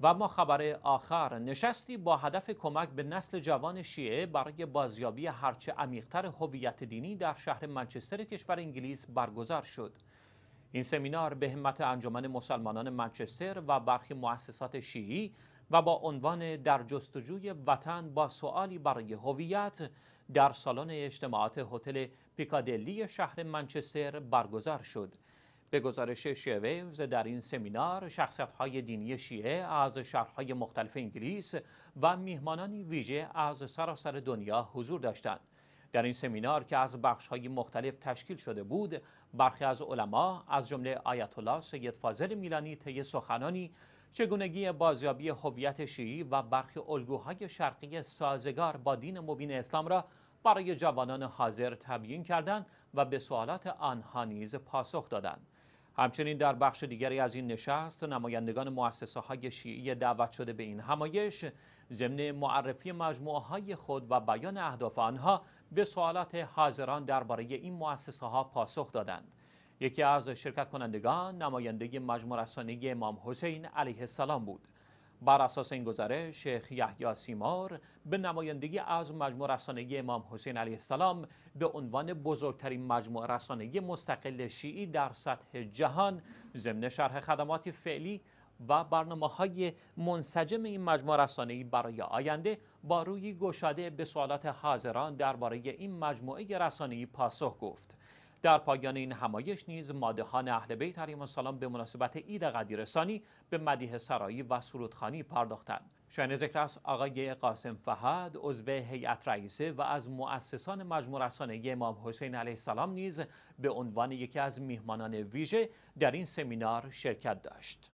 و ما خبر آخر نشستی با هدف کمک به نسل جوان شیعه برای بازیابی هرچه عمیقتر هویت دینی در شهر منچستر کشور انگلیس برگزار شد این سمینار به همت انجمن مسلمانان منچستر و برخی مؤسسات شیعی و با عنوان در جستجوی وطن با سوالی برای هویت در سالن اجتماعات هتل پیکادلی شهر منچستر برگزار شد به گزارش شیعه در این سمینار شخصیت‌های دینی شیعه از شهرهای مختلف انگلیس و میهمانانی ویژه از سراسر دنیا حضور داشتند. در این سمینار که از بخش‌های مختلف تشکیل شده بود، برخی از علما از جمله آیت الله سید فاضل میلانی طی سخنانی چگونگی بازیابی هویت شیعی و برخی الگوهای شرقی سازگار با دین مبین اسلام را برای جوانان حاضر تبیین کردند و به سوالات آنها نیز پاسخ دادند. همچنین در بخش دیگری از این نشست نمایندگان مؤسسه های شیعی دعوت شده به این همایش ضمن معرفی مجموعه های خود و بیان اهداف آنها به سوالات حاضران درباره این مؤسسه ها پاسخ دادند یکی از شرکت کنندگان نماینده مجموع رسانه امام حسین علیه السلام بود بر اساس این گزارش، شیخ یحیی سیمار به نمایندگی از مجموع رسانگی امام حسین علیه السلام به عنوان بزرگترین مجموع رسانگی مستقل شیعی در سطح جهان ضمن شرح خدمات فعلی و برنامه های منسجم این مجموع رسانه‌ای برای آینده با روی گشاده به سوالات حاضران درباره این مجموعه رسانه‌ای پاسخ گفت. در پایان این همایش نیز مادهان اهل بیت علیهم السلام به مناسبت عید قدیرسانی به مدیه سرایی و سرودخانی پرداختند شاین ذکر است آقای قاسم فهد عضو هیئت رئیسه و از مؤسسان مجموع رسانه امام حسین علیه السلام نیز به عنوان یکی از میهمانان ویژه در این سمینار شرکت داشت